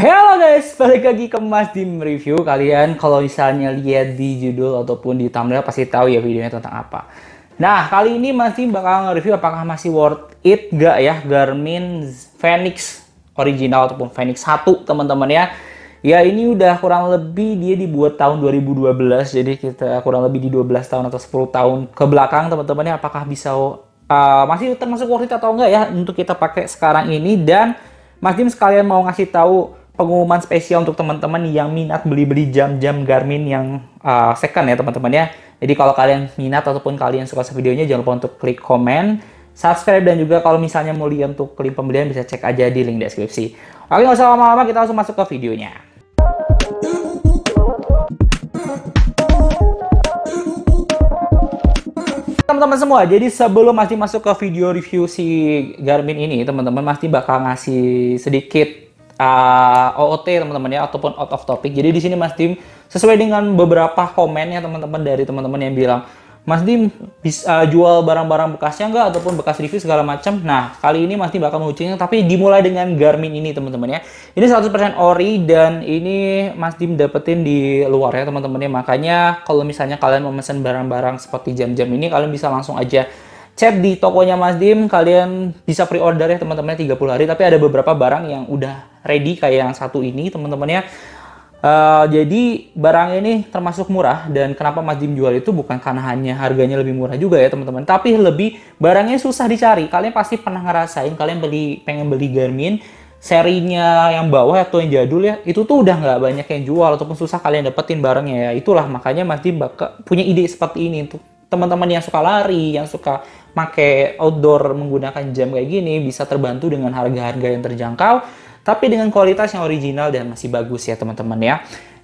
Halo guys, balik lagi ke Mas Dim Review. Kalian kalau misalnya lihat di judul ataupun di thumbnail pasti tahu ya videonya tentang apa. Nah, kali ini Mas Dim bakal nge-review apakah masih worth it gak ya Garmin Fenix original ataupun Fenix 1 teman-teman ya. Ya ini udah kurang lebih dia dibuat tahun 2012 jadi kita kurang lebih di 12 tahun atau 10 tahun ke belakang teman-teman ya apakah bisa uh, masih termasuk worth it atau enggak ya untuk kita pakai sekarang ini dan Mas Dim sekalian mau ngasih tahu pengumuman spesial untuk teman-teman yang minat beli-beli jam-jam Garmin yang uh, second ya teman-teman ya. Jadi kalau kalian minat ataupun kalian suka videonya jangan lupa untuk klik komen, subscribe dan juga kalau misalnya mau lihat untuk link pembelian bisa cek aja di link deskripsi. Oke nggak usah lama-lama kita langsung masuk ke videonya. teman-teman semua, jadi sebelum masih masuk ke video review si Garmin ini, teman-teman masih bakal ngasih sedikit uh, OOT teman-teman ya ataupun out of topic. Jadi di sini Mas Dim sesuai dengan beberapa komennya teman-teman dari teman-teman yang bilang Mas Dim bisa uh, jual barang-barang bekasnya enggak ataupun bekas review segala macam. Nah, kali ini Mas Dim bakal mengujinya tapi dimulai dengan Garmin ini teman-teman ya. Ini 100% ori dan ini Mas Dim dapetin di luar ya teman-teman ya. Makanya kalau misalnya kalian memesan barang-barang seperti jam-jam ini kalian bisa langsung aja cek di tokonya Mas Dim kalian bisa pre-order ya teman-teman 30 hari tapi ada beberapa barang yang udah ready kayak yang satu ini teman-temannya Uh, jadi barang ini termasuk murah dan kenapa Mas Dim jual itu bukan karena hanya harganya lebih murah juga ya teman-teman, tapi lebih barangnya susah dicari. Kalian pasti pernah ngerasain kalian beli pengen beli Garmin serinya yang bawah atau yang jadul ya itu tuh udah nggak banyak yang jual ataupun susah kalian dapetin barangnya ya itulah makanya Mas Dim punya ide seperti ini untuk teman-teman yang suka lari, yang suka pakai outdoor menggunakan jam kayak gini bisa terbantu dengan harga-harga yang terjangkau tapi dengan kualitas yang original dan masih bagus ya teman-teman ya.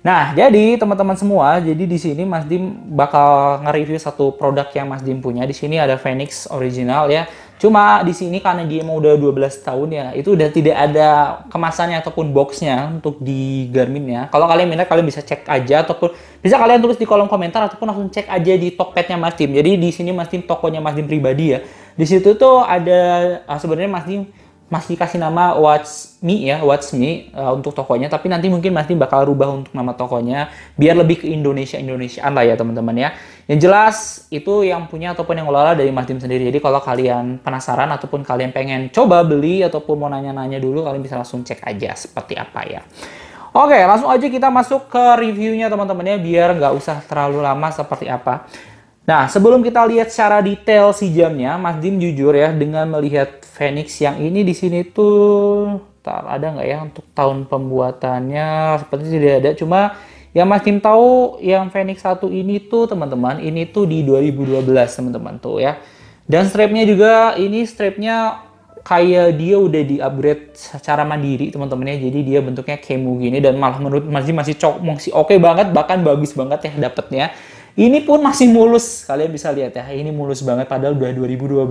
Nah, jadi teman-teman semua, jadi di sini Mas Dim bakal nge-review satu produk yang Mas Dim punya. Di sini ada Phoenix original ya. Cuma di sini karena dia mau udah 12 tahun ya, itu udah tidak ada kemasannya ataupun boxnya untuk di Garmin ya. Kalau kalian minat kalian bisa cek aja ataupun bisa kalian tulis di kolom komentar ataupun langsung cek aja di Tokpetnya Mas Tim Jadi di sini Mas Tim tokonya Mas Tim pribadi ya. Di situ tuh ada ah, sebenarnya Mas Tim masih kasih nama Watch Me ya, Watch eh, Me uh, untuk tokonya, tapi nanti mungkin masih bakal rubah untuk nama tokonya biar lebih ke Indonesia Indonesiaan lah ya teman-teman ya. Yang jelas itu yang punya ataupun yang ngelola dari Mas Dim sendiri. Jadi kalau kalian penasaran ataupun kalian pengen coba beli ataupun mau nanya-nanya dulu kalian bisa langsung cek aja seperti apa ya. Oke, langsung aja kita masuk ke reviewnya teman-teman ya biar nggak usah terlalu lama seperti apa. Nah, sebelum kita lihat secara detail si jamnya, Mas Dim jujur ya dengan melihat Phoenix yang ini di sini tuh tak ada nggak ya untuk tahun pembuatannya seperti tidak ada cuma yang Mas Dim tahu yang Phoenix satu ini tuh teman-teman ini tuh di 2012 teman-teman tuh ya dan strapnya juga ini strapnya kayak dia udah di upgrade secara mandiri teman-temannya jadi dia bentuknya kemu gini dan malah menurut Mas masih masih cok masih oke okay banget bahkan bagus banget ya dapatnya ini pun masih mulus. Kalian bisa lihat ya, ini mulus banget padahal udah 2012.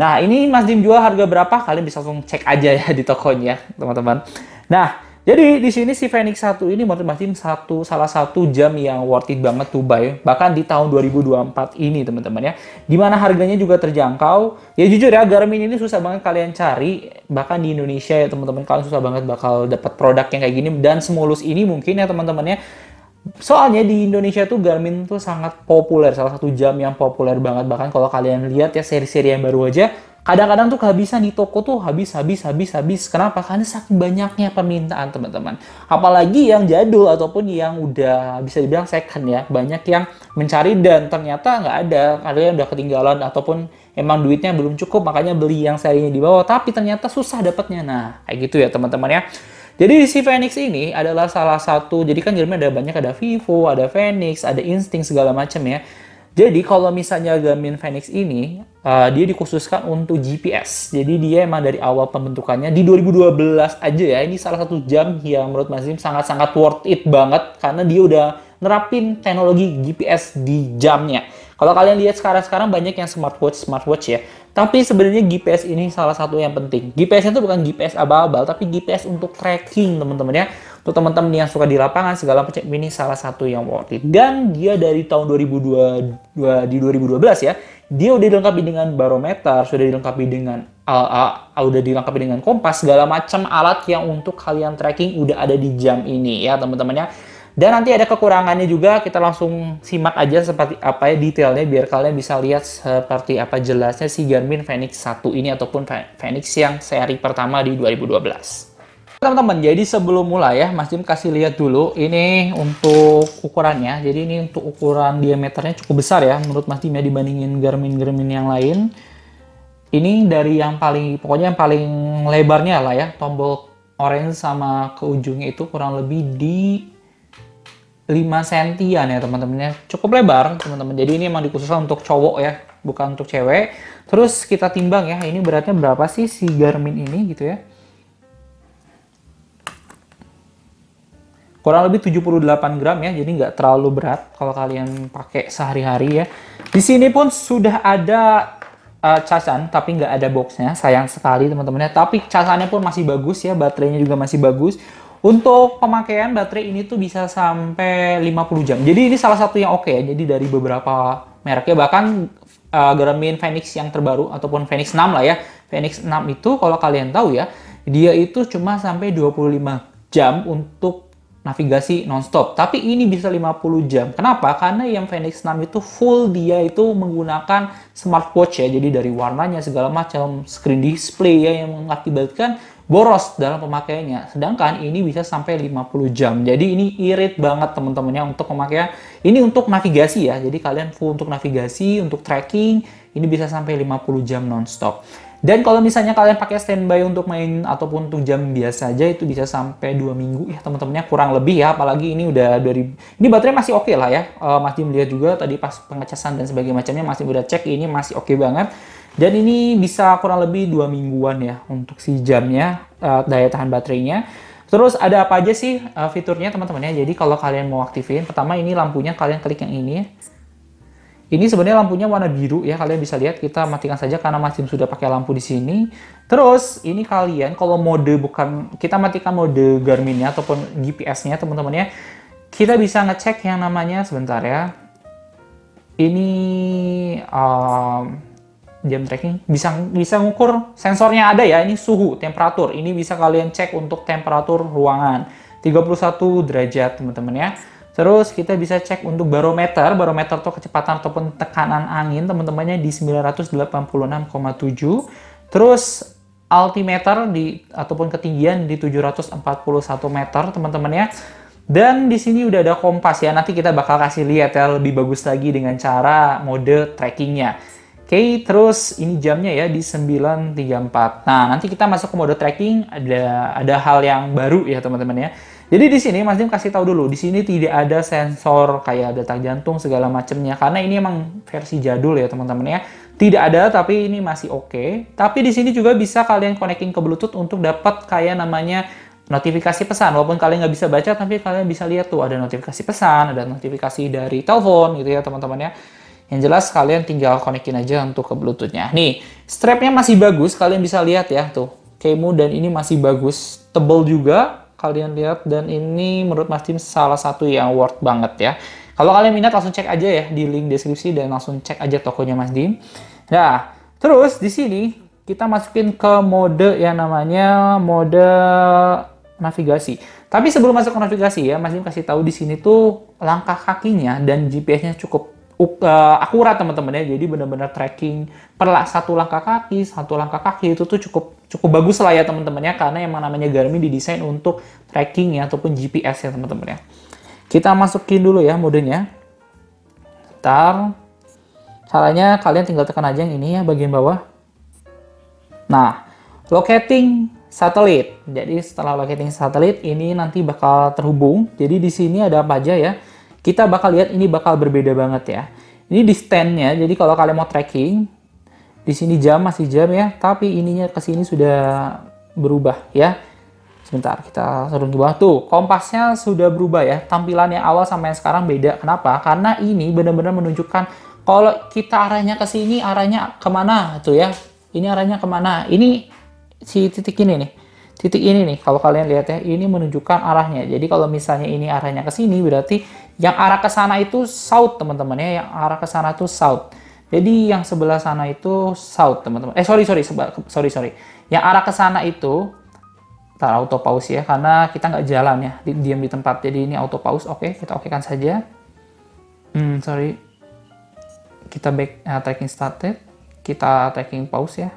Nah, ini Mas Dim jual harga berapa? Kalian bisa langsung cek aja ya di tokonya, teman-teman. Nah, jadi di sini si Fenix 1 ini menurut Mas Dim satu salah satu jam yang worth it banget to buy bahkan di tahun 2024 ini teman-teman ya. Dimana harganya juga terjangkau. Ya jujur ya Garmin ini susah banget kalian cari bahkan di Indonesia ya teman-teman kalian susah banget bakal dapat produk yang kayak gini dan semulus ini mungkin ya teman-teman ya Soalnya di Indonesia tuh Garmin tuh sangat populer, salah satu jam yang populer banget. Bahkan kalau kalian lihat ya seri-seri yang baru aja, kadang-kadang tuh kehabisan di toko tuh habis, habis, habis, habis. Kenapa? Karena saking banyaknya permintaan teman-teman. Apalagi yang jadul ataupun yang udah bisa dibilang second ya. Banyak yang mencari dan ternyata nggak ada. ada yang udah ketinggalan ataupun emang duitnya belum cukup makanya beli yang serinya di bawah. Tapi ternyata susah dapatnya. Nah kayak gitu ya teman-teman ya. Jadi si Phoenix ini adalah salah satu, jadi kan game ada banyak, ada Vivo, ada Phoenix, ada Instinct, segala macam ya. Jadi kalau misalnya Garmin Fenix ini, uh, dia dikhususkan untuk GPS. Jadi dia emang dari awal pembentukannya di 2012 aja ya. Ini salah satu jam yang menurut Mas sangat-sangat worth it banget karena dia udah nerapin teknologi GPS di jamnya. Kalau kalian lihat sekarang-sekarang banyak yang smartwatch, smartwatch ya. Tapi sebenarnya GPS ini salah satu yang penting. GPS itu bukan GPS abal-abal, tapi GPS untuk tracking teman-teman ya. Untuk teman-teman yang suka di lapangan segala macam ini salah satu yang worth it. Dan dia dari tahun 2022 di 2012 ya, dia udah dilengkapi dengan barometer, sudah dilengkapi dengan uh, uh, udah dilengkapi dengan kompas, segala macam alat yang untuk kalian tracking udah ada di jam ini ya teman-teman ya dan nanti ada kekurangannya juga, kita langsung simak aja seperti apa ya detailnya biar kalian bisa lihat seperti apa jelasnya si Garmin Fenix 1 ini ataupun Fenix yang seri pertama di 2012. Teman-teman, jadi sebelum mulai ya, Mas Jim kasih lihat dulu. Ini untuk ukurannya. Jadi ini untuk ukuran diameternya cukup besar ya, menurut Mas Jim ya dibandingin Garmin-Garmin yang lain. Ini dari yang paling, pokoknya yang paling lebarnya lah ya, tombol orange sama ke ujungnya itu kurang lebih di 5 sentian ya teman-temannya. Cukup lebar teman-teman. Jadi ini emang dikhususkan untuk cowok ya, bukan untuk cewek. Terus kita timbang ya, ini beratnya berapa sih si Garmin ini gitu ya. Kurang lebih 78 gram ya, jadi nggak terlalu berat kalau kalian pakai sehari-hari ya. Di sini pun sudah ada uh, casan, tapi nggak ada boxnya. Sayang sekali teman-temannya. Tapi casannya pun masih bagus ya, baterainya juga masih bagus. Untuk pemakaian baterai ini tuh bisa sampai 50 jam. Jadi ini salah satu yang oke okay ya. Jadi dari beberapa mereknya bahkan uh, Garmin Fenix yang terbaru ataupun Fenix 6 lah ya. Fenix 6 itu kalau kalian tahu ya, dia itu cuma sampai 25 jam untuk navigasi nonstop. Tapi ini bisa 50 jam. Kenapa? Karena yang Fenix 6 itu full dia itu menggunakan smartwatch ya. Jadi dari warnanya segala macam, screen display ya yang mengakibatkan boros dalam pemakaiannya. Sedangkan ini bisa sampai 50 jam. Jadi ini irit banget teman-temannya untuk pemakaian. Ini untuk navigasi ya. Jadi kalian full untuk navigasi, untuk tracking, ini bisa sampai 50 jam nonstop. Dan kalau misalnya kalian pakai standby untuk main ataupun untuk jam biasa aja itu bisa sampai dua minggu ya teman-temannya kurang lebih ya apalagi ini udah dari ini baterai masih oke okay lah ya uh, masih melihat juga tadi pas pengecasan dan sebagainya macamnya masih udah cek ini masih oke okay banget dan ini bisa kurang lebih dua mingguan ya untuk si jamnya, uh, daya tahan baterainya. Terus ada apa aja sih uh, fiturnya teman-teman ya? Jadi kalau kalian mau aktifin, pertama ini lampunya kalian klik yang ini. Ini sebenarnya lampunya warna biru ya, kalian bisa lihat kita matikan saja karena masih sudah pakai lampu di sini. Terus ini kalian kalau mode bukan kita matikan mode Garmin-nya ataupun GPS-nya teman-teman ya. Kita bisa ngecek yang namanya sebentar ya. Ini um, jam tracking bisa bisa ngukur sensornya ada ya ini suhu temperatur ini bisa kalian cek untuk temperatur ruangan 31 derajat teman-teman ya terus kita bisa cek untuk barometer barometer tuh kecepatan ataupun tekanan angin teman-temannya di 986,7 terus altimeter di ataupun ketinggian di 741 meter teman-teman ya dan di sini udah ada kompas ya, nanti kita bakal kasih lihat ya lebih bagus lagi dengan cara mode trackingnya. Oke, terus ini jamnya ya di 934. Nah, nanti kita masuk ke mode tracking ada ada hal yang baru ya teman-teman ya. Jadi di sini Mas Dim kasih tahu dulu, di sini tidak ada sensor kayak detak jantung segala macamnya karena ini emang versi jadul ya teman-teman ya. Tidak ada tapi ini masih oke. Okay. Tapi di sini juga bisa kalian connecting ke Bluetooth untuk dapat kayak namanya notifikasi pesan walaupun kalian nggak bisa baca tapi kalian bisa lihat tuh ada notifikasi pesan ada notifikasi dari telepon gitu ya teman-teman ya yang jelas kalian tinggal konekin aja untuk ke Bluetoothnya. Nih, strapnya masih bagus, kalian bisa lihat ya tuh. Kemu dan ini masih bagus, tebal juga. Kalian lihat dan ini menurut Mas Tim salah satu yang worth banget ya. Kalau kalian minat langsung cek aja ya di link deskripsi dan langsung cek aja tokonya Mas Dim. Nah, terus di sini kita masukin ke mode yang namanya mode navigasi. Tapi sebelum masuk ke navigasi ya, Mas Dim kasih tahu di sini tuh langkah kakinya dan GPS-nya cukup uh, akurat teman-teman ya jadi benar-benar tracking per satu langkah kaki satu langkah kaki itu tuh cukup cukup bagus lah ya teman-teman ya karena yang namanya Garmin didesain untuk tracking ya ataupun GPS ya teman-teman ya kita masukin dulu ya modenya Bentar. caranya kalian tinggal tekan aja yang ini ya bagian bawah nah locating satelit jadi setelah locating satelit ini nanti bakal terhubung jadi di sini ada apa aja ya kita bakal lihat ini bakal berbeda banget ya. Ini di standnya, jadi kalau kalian mau tracking, di sini jam masih jam ya, tapi ininya ke sini sudah berubah ya. Sebentar, kita turun ke bawah. Tuh, kompasnya sudah berubah ya. Tampilannya awal sampai yang sekarang beda. Kenapa? Karena ini benar-benar menunjukkan kalau kita arahnya ke sini, arahnya kemana tuh ya. Ini arahnya kemana. Ini si titik ini nih titik ini nih kalau kalian lihat ya ini menunjukkan arahnya jadi kalau misalnya ini arahnya ke sini berarti yang arah ke sana itu south, teman-teman ya. Yang arah ke sana itu south. Jadi yang sebelah sana itu south, teman-teman. Eh, sorry, sorry, seba, sorry, sorry. Yang arah ke sana itu, tar auto pause ya, karena kita nggak jalan ya, di, diam di tempat. Jadi ini auto pause, oke, okay, kita kan saja. Hmm, sorry. Kita back uh, tracking started, kita tracking pause ya.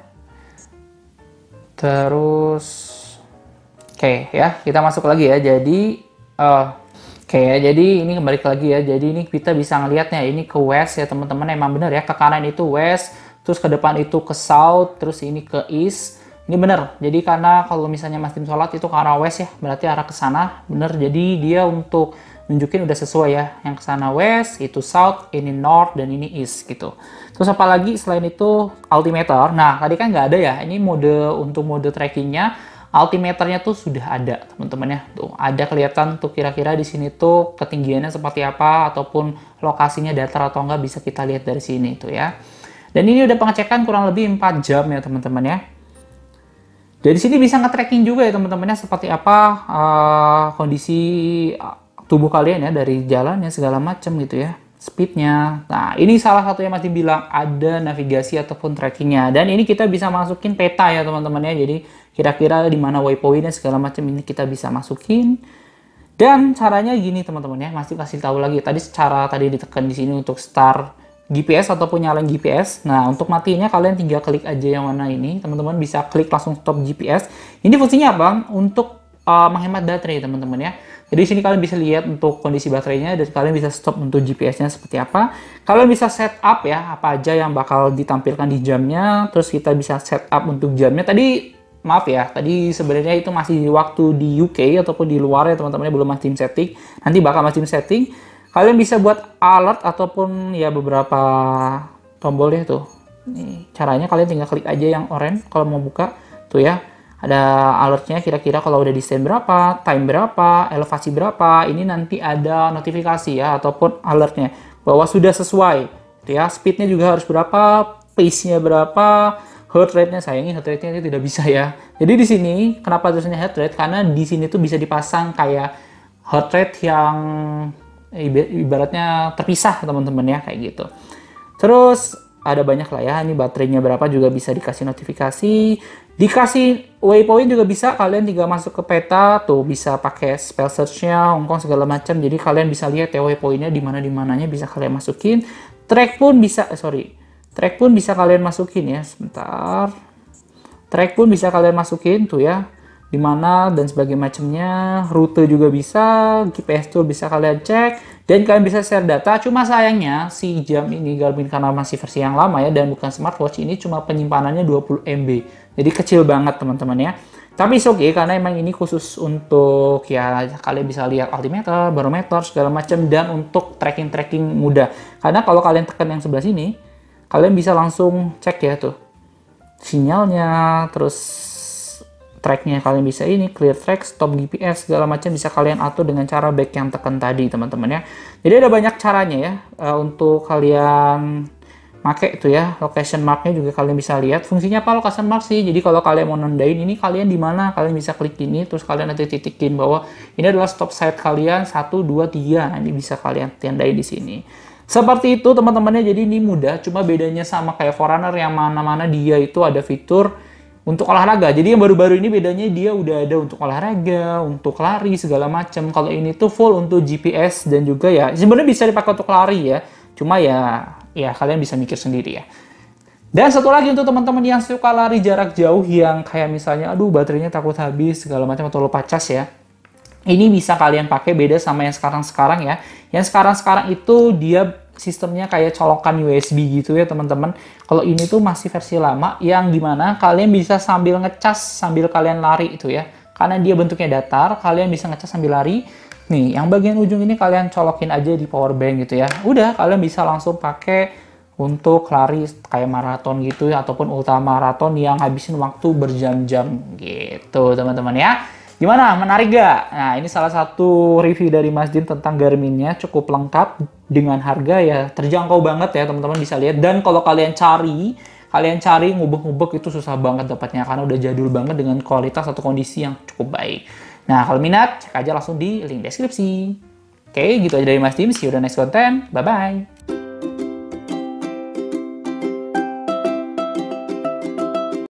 Terus, oke okay, ya, kita masuk lagi ya. Jadi, uh, Oke ya, jadi ini kembali lagi ya. Jadi ini kita bisa ngelihatnya ini ke west ya teman-teman. Emang bener ya ke kanan itu west, terus ke depan itu ke south, terus ini ke east. Ini bener. Jadi karena kalau misalnya Mas Tim sholat itu ke arah west ya, berarti arah ke sana benar. Jadi dia untuk nunjukin udah sesuai ya. Yang ke sana west, itu south, ini north dan ini east gitu. Terus apalagi selain itu altimeter. Nah, tadi kan nggak ada ya. Ini mode untuk mode trackingnya altimeternya tuh sudah ada teman-teman ya tuh ada kelihatan tuh kira-kira di sini tuh ketinggiannya seperti apa ataupun lokasinya datar atau enggak bisa kita lihat dari sini itu ya dan ini udah pengecekan kurang lebih 4 jam ya teman-teman ya dari sini bisa nge-tracking juga ya teman-teman ya seperti apa uh, kondisi eh, tubuh kalian ya dari jalannya segala macam gitu ya speednya. Nah, ini salah satu yang masih bilang ada navigasi ataupun trackingnya. Dan ini kita bisa masukin peta ya teman-teman ya. Jadi kira-kira di mana waypointnya segala macam ini kita bisa masukin. Dan caranya gini teman-teman ya, masih kasih tahu lagi. Tadi secara tadi ditekan di sini untuk start GPS ataupun nyalain GPS. Nah, untuk matinya kalian tinggal klik aja yang mana ini. Teman-teman bisa klik langsung stop GPS. Ini fungsinya apa? Untuk uh, menghemat baterai teman-teman ya. Jadi sini kalian bisa lihat untuk kondisi baterainya dan kalian bisa stop untuk GPS-nya seperti apa. Kalian bisa setup ya apa aja yang bakal ditampilkan di jamnya. Terus kita bisa setup untuk jamnya. Tadi maaf ya, tadi sebenarnya itu masih waktu di UK ataupun di luar ya teman-teman belum masih tim setting. Nanti bakal masih tim setting. Kalian bisa buat alert ataupun ya beberapa tombol ya tuh. Nih, caranya kalian tinggal klik aja yang orange kalau mau buka tuh ya ada alertnya kira-kira kalau udah desain berapa, time berapa, elevasi berapa, ini nanti ada notifikasi ya ataupun alertnya bahwa sudah sesuai. Gitu ya, speednya juga harus berapa, pace-nya berapa, heart rate-nya sayangnya heart rate-nya itu tidak bisa ya. Jadi di sini kenapa tulisannya heart rate? Karena di sini tuh bisa dipasang kayak heart rate yang ibaratnya terpisah teman-teman ya kayak gitu. Terus ada banyak lah ya ini baterainya berapa juga bisa dikasih notifikasi dikasih waypoint juga bisa kalian tinggal masuk ke peta tuh bisa pakai spell searchnya Hongkong segala macam jadi kalian bisa lihat ya waypointnya di mana dimananya bisa kalian masukin track pun bisa eh, sorry track pun bisa kalian masukin ya sebentar track pun bisa kalian masukin tuh ya di mana dan sebagainya macamnya rute juga bisa GPS tool bisa kalian cek dan kalian bisa share data cuma sayangnya si jam ini Garmin karena masih versi yang lama ya dan bukan smartwatch ini cuma penyimpanannya 20 MB jadi kecil banget teman-teman ya tapi oke okay, karena emang ini khusus untuk ya kalian bisa lihat altimeter, barometer segala macam dan untuk tracking-tracking mudah. Karena kalau kalian tekan yang sebelah sini, kalian bisa langsung cek ya tuh sinyalnya, terus tracknya kalian bisa ini clear track stop GPS segala macam bisa kalian atur dengan cara back yang tekan tadi teman-teman ya jadi ada banyak caranya ya e, untuk kalian make itu ya location marknya juga kalian bisa lihat fungsinya apa location mark sih jadi kalau kalian mau nandain ini kalian di mana kalian bisa klik ini terus kalian nanti titikin bahwa ini adalah stop site kalian 1, 2, 3 ini bisa kalian tandain di sini seperti itu teman-temannya jadi ini mudah cuma bedanya sama kayak Forerunner yang mana-mana dia itu ada fitur untuk olahraga. Jadi yang baru-baru ini bedanya dia udah ada untuk olahraga, untuk lari segala macam. Kalau ini tuh full untuk GPS dan juga ya sebenarnya bisa dipakai untuk lari ya. Cuma ya ya kalian bisa mikir sendiri ya. Dan satu lagi untuk teman-teman yang suka lari jarak jauh yang kayak misalnya aduh baterainya takut habis segala macam atau lupa cas ya. Ini bisa kalian pakai beda sama yang sekarang-sekarang ya. Yang sekarang-sekarang itu dia sistemnya kayak colokan USB gitu ya teman-teman. Kalau ini tuh masih versi lama yang dimana kalian bisa sambil ngecas sambil kalian lari itu ya. Karena dia bentuknya datar, kalian bisa ngecas sambil lari. Nih, yang bagian ujung ini kalian colokin aja di power bank gitu ya. Udah, kalian bisa langsung pakai untuk lari kayak maraton gitu ya, ataupun ultra maraton yang habisin waktu berjam-jam gitu teman-teman ya. Gimana? Menarik gak? Nah, ini salah satu review dari Mas Din tentang Garminnya. Cukup lengkap dengan harga ya terjangkau banget ya teman-teman bisa lihat. Dan kalau kalian cari, kalian cari ngubek-ngubek itu susah banget dapatnya karena udah jadul banget dengan kualitas atau kondisi yang cukup baik. Nah, kalau minat, cek aja langsung di link deskripsi. Oke, gitu aja dari Mas Dim. See you the next content. Bye-bye.